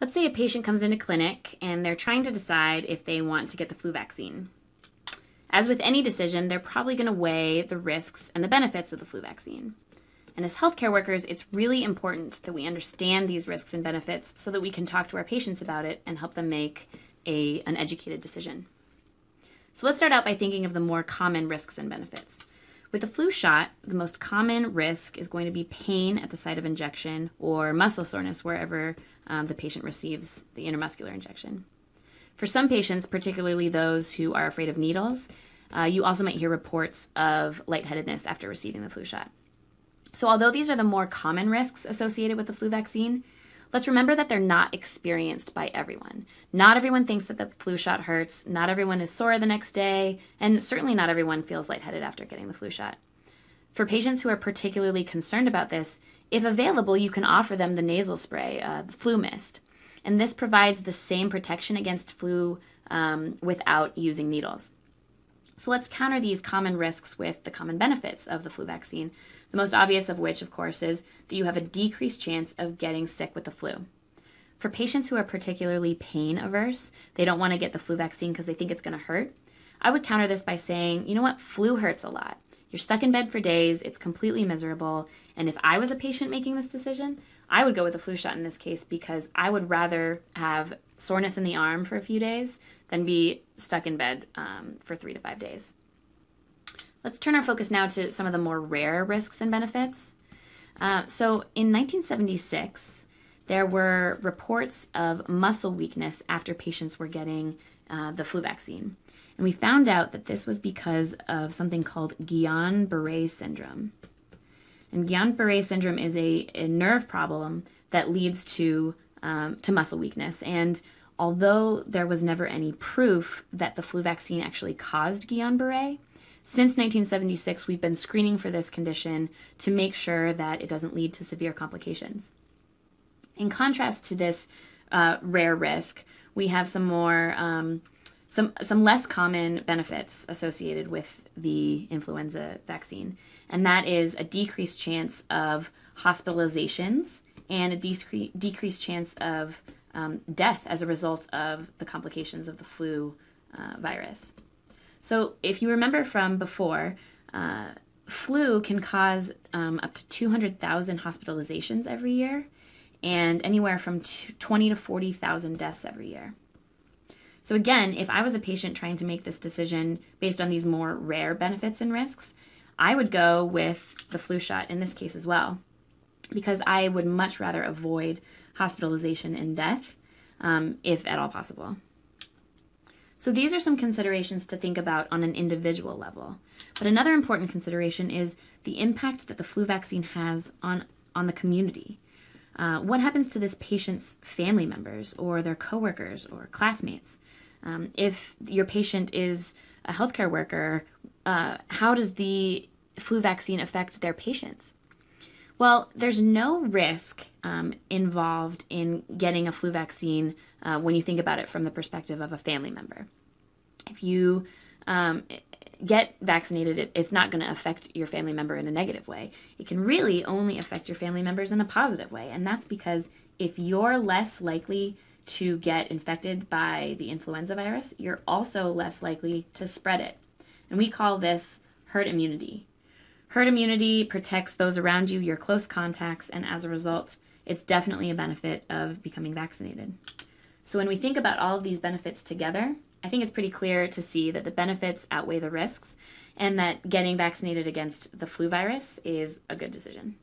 Let's say a patient comes into clinic and they're trying to decide if they want to get the flu vaccine. As with any decision, they're probably going to weigh the risks and the benefits of the flu vaccine. And as healthcare workers, it's really important that we understand these risks and benefits so that we can talk to our patients about it and help them make a, an educated decision. So let's start out by thinking of the more common risks and benefits. With the flu shot, the most common risk is going to be pain at the site of injection or muscle soreness wherever um, the patient receives the intramuscular injection. For some patients, particularly those who are afraid of needles, uh, you also might hear reports of lightheadedness after receiving the flu shot. So, although these are the more common risks associated with the flu vaccine, let's remember that they're not experienced by everyone. Not everyone thinks that the flu shot hurts, not everyone is sore the next day, and certainly not everyone feels lightheaded after getting the flu shot. For patients who are particularly concerned about this, if available, you can offer them the nasal spray, uh, the flu mist. And this provides the same protection against flu um, without using needles. So let's counter these common risks with the common benefits of the flu vaccine, the most obvious of which, of course, is that you have a decreased chance of getting sick with the flu. For patients who are particularly pain averse, they don't want to get the flu vaccine because they think it's going to hurt. I would counter this by saying, you know what, flu hurts a lot. You're stuck in bed for days, it's completely miserable. And if I was a patient making this decision, I would go with a flu shot in this case because I would rather have soreness in the arm for a few days than be stuck in bed um, for three to five days. Let's turn our focus now to some of the more rare risks and benefits. Uh, so, in 1976, there were reports of muscle weakness after patients were getting uh, the flu vaccine. And we found out that this was because of something called Guillain Barre syndrome. And Guillain Barre syndrome is a, a, nerve problem that leads to, um, to muscle weakness. And although there was never any proof that the flu vaccine actually caused Guillain Barre, since 1976, we've been screening for this condition to make sure that it doesn't lead to severe complications. In contrast to this uh, rare risk, we have some more um, some some less common benefits associated with the influenza vaccine, and that is a decreased chance of hospitalizations and a decre- decreased chance of um, death as a result of the complications of the flu uh, virus. So, if you remember from before, uh, flu can cause um, up to 200,000 hospitalizations every year and anywhere from 20 to 40,000 deaths every year. So again, if I was a patient trying to make this decision based on these more rare benefits and risks, I would go with the flu shot in this case as well, because I would much rather avoid hospitalization and death um, if at all possible. So these are some considerations to think about on an individual level. But another important consideration is the impact that the flu vaccine has on, on the community. Uh, what happens to this patient's family members or their coworkers or classmates? Um, if your patient is a healthcare worker, uh, how does the flu vaccine affect their patients? Well, there's no risk um, involved in getting a flu vaccine uh, when you think about it from the perspective of a family member. If you um, get vaccinated, it, it's not going to affect your family member in a negative way. It can really only affect your family members in a positive way. And that's because if you're less likely to get infected by the influenza virus, you're also less likely to spread it. And we call this herd immunity. Herd immunity protects those around you, your close contacts, and as a result, it's definitely a benefit of becoming vaccinated. So when we think about all of these benefits together, I think it's pretty clear to see that the benefits outweigh the risks and that getting vaccinated against the flu virus is a good decision.